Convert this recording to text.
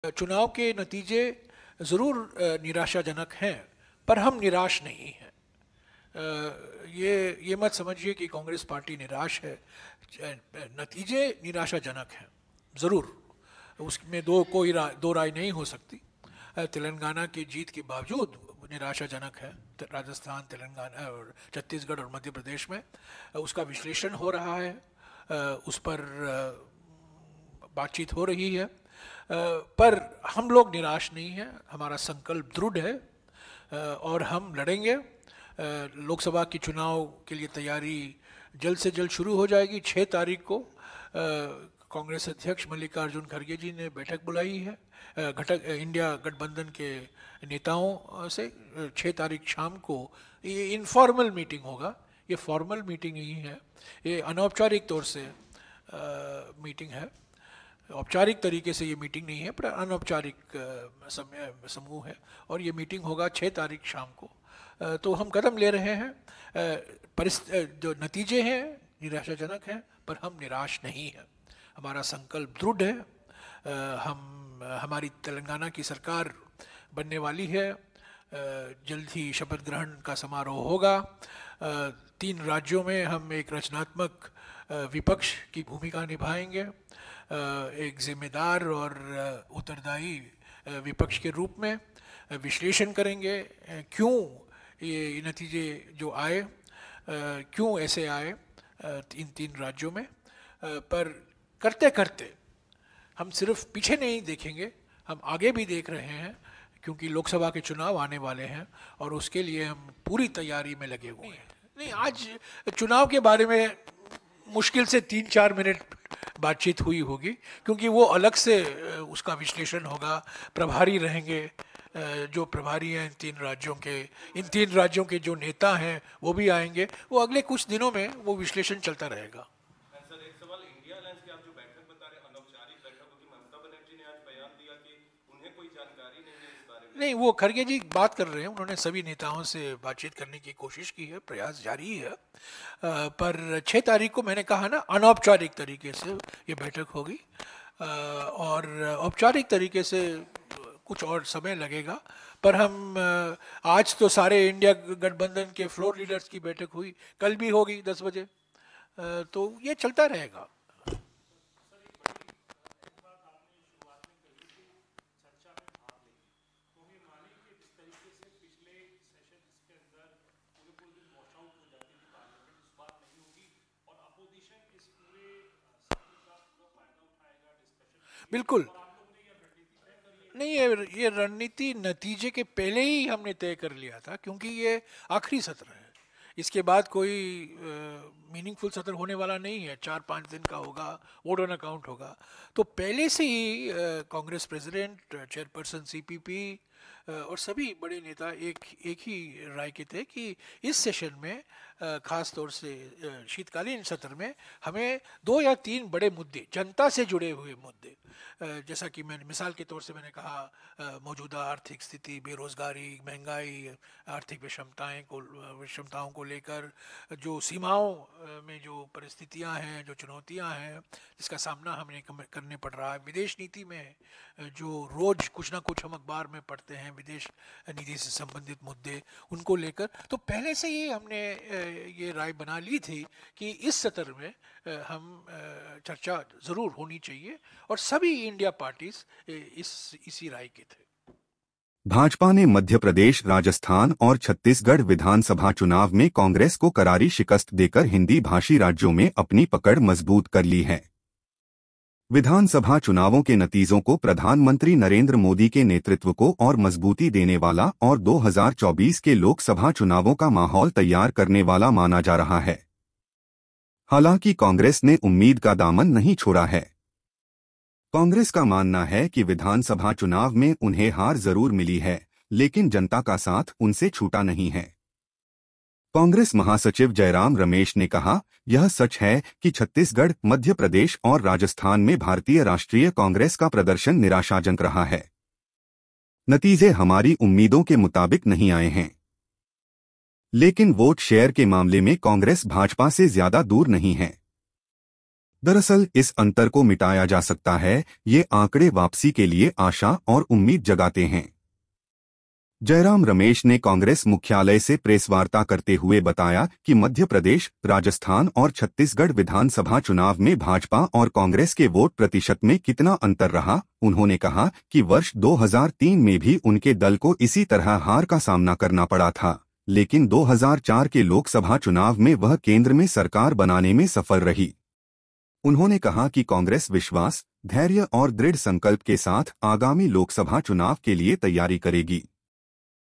चुनाव के नतीजे ज़रूर निराशाजनक हैं पर हम निराश नहीं हैं ये ये मत समझिए कि कांग्रेस पार्टी निराश है नतीजे निराशाजनक हैं ज़रूर उसमें दो कोई रा, दो राय नहीं हो सकती तेलंगाना की जीत के बावजूद निराशाजनक है राजस्थान तेलंगाना और छत्तीसगढ़ और मध्य प्रदेश में उसका विश्लेषण हो रहा है उस पर बातचीत हो रही है पर हम लोग निराश नहीं हैं हमारा संकल्प दृढ़ है और हम लड़ेंगे लोकसभा के चुनाव के लिए तैयारी जल्द से जल्द शुरू हो जाएगी छः तारीख को कांग्रेस अध्यक्ष मल्लिकार्जुन खड़गे जी ने बैठक बुलाई है घटक इंडिया गठबंधन के नेताओं से छः तारीख शाम को ये इनफॉर्मल मीटिंग होगा ये फॉर्मल मीटिंग ही है ये अनौपचारिक तौर से आ, मीटिंग है औपचारिक तरीके से ये मीटिंग नहीं है पर अनौपचारिक समूह है और ये मीटिंग होगा छः तारीख शाम को तो हम कदम ले रहे हैं परिस्थ जो नतीजे हैं निराशाजनक हैं पर हम निराश नहीं हैं हमारा संकल्प दृढ़ है हम हमारी तेलंगाना की सरकार बनने वाली है जल्द ही शपथ ग्रहण का समारोह होगा तीन राज्यों में हम एक रचनात्मक विपक्ष की भूमिका निभाएंगे एक जिम्मेदार और उत्तरदायी विपक्ष के रूप में विश्लेषण करेंगे क्यों ये नतीजे जो आए क्यों ऐसे आए इन तीन राज्यों में पर करते करते हम सिर्फ पीछे नहीं देखेंगे हम आगे भी देख रहे हैं क्योंकि लोकसभा के चुनाव आने वाले हैं और उसके लिए हम पूरी तैयारी में लगे हुए हैं नहीं आज चुनाव के बारे में मुश्किल से तीन चार मिनट बातचीत हुई होगी क्योंकि वो अलग से उसका विश्लेषण होगा प्रभारी रहेंगे जो प्रभारी हैं इन तीन राज्यों के इन तीन राज्यों के जो नेता हैं वो भी आएंगे वो अगले कुछ दिनों में वो विश्लेषण चलता रहेगा जानकारी नहीं है नहीं वो खड़गे जी बात कर रहे हैं उन्होंने सभी नेताओं से बातचीत करने की कोशिश की है प्रयास जारी है पर छः तारीख को मैंने कहा ना अनौपचारिक तरीके से ये बैठक होगी और औपचारिक तरीके से कुछ और समय लगेगा पर हम आज तो सारे इंडिया गठबंधन के फ्लोर लीडर्स की बैठक हुई कल भी होगी दस बजे तो ये चलता रहेगा बिल्कुल नहीं ये ये रणनीति नतीजे के पहले ही हमने तय कर लिया था क्योंकि ये आखिरी सत्र है इसके बाद कोई मीनिंगफुल सत्र होने वाला नहीं है चार पाँच दिन का होगा वोट ऑन अकाउंट होगा तो पहले से ही कांग्रेस प्रेसिडेंट चेयरपर्सन सीपीपी और सभी बड़े नेता एक एक ही राय के थे कि इस सेशन में खास तौर से शीतकालीन सत्र में हमें दो या तीन बड़े मुद्दे जनता से जुड़े हुए मुद्दे जैसा कि मैंने मिसाल के तौर से मैंने कहा मौजूदा आर्थिक स्थिति बेरोजगारी महंगाई आर्थिक विषमताएं को विषमताओं को लेकर जो सीमाओं में जो परिस्थितियां हैं जो चुनौतियां हैं जिसका सामना हमें करने पड़ रहा है विदेश नीति में जो रोज़ कुछ ना कुछ हम अखबार में पढ़ते हैं विदेश नीति से संबंधित मुद्दे उनको लेकर तो पहले से ही हमने ये राय बना ली थी कि इस सत्र में हम चर्चा ज़रूर होनी चाहिए और सभी इंडिया पार्टीज इस इसी राय के थे भाजपा ने मध्य प्रदेश राजस्थान और छत्तीसगढ़ विधानसभा चुनाव में कांग्रेस को करारी शिकस्त देकर हिंदी भाषी राज्यों में अपनी पकड़ मजबूत कर ली है विधानसभा चुनावों के नतीजों को प्रधानमंत्री नरेंद्र मोदी के नेतृत्व को और मजबूती देने वाला और 2024 के लोकसभा चुनावों का माहौल तैयार करने वाला माना जा रहा है हालांकि कांग्रेस ने उम्मीद का दामन नहीं छोड़ा है कांग्रेस का मानना है कि विधानसभा चुनाव में उन्हें हार जरूर मिली है लेकिन जनता का साथ उनसे छूटा नहीं है कांग्रेस महासचिव जयराम रमेश ने कहा यह सच है कि छत्तीसगढ़ मध्य प्रदेश और राजस्थान में भारतीय राष्ट्रीय कांग्रेस का प्रदर्शन निराशाजनक रहा है नतीजे हमारी उम्मीदों के मुताबिक नहीं आए हैं लेकिन वोट शेयर के मामले में कांग्रेस भाजपा से ज्यादा दूर नहीं है दरअसल इस अंतर को मिटाया जा सकता है ये आंकड़े वापसी के लिए आशा और उम्मीद जगाते हैं जयराम रमेश ने कांग्रेस मुख्यालय से प्रेस वार्ता करते हुए बताया कि मध्य प्रदेश राजस्थान और छत्तीसगढ़ विधानसभा चुनाव में भाजपा और कांग्रेस के वोट प्रतिशत में कितना अंतर रहा उन्होंने कहा कि वर्ष 2003 में भी उनके दल को इसी तरह हार का सामना करना पड़ा था लेकिन 2004 के लोकसभा चुनाव में वह केंद्र में सरकार बनाने में सफल रही उन्होंने कहा कि कांग्रेस विश्वास धैर्य और दृढ़ संकल्प के साथ आगामी लोकसभा चुनाव के लिए तैयारी करेगी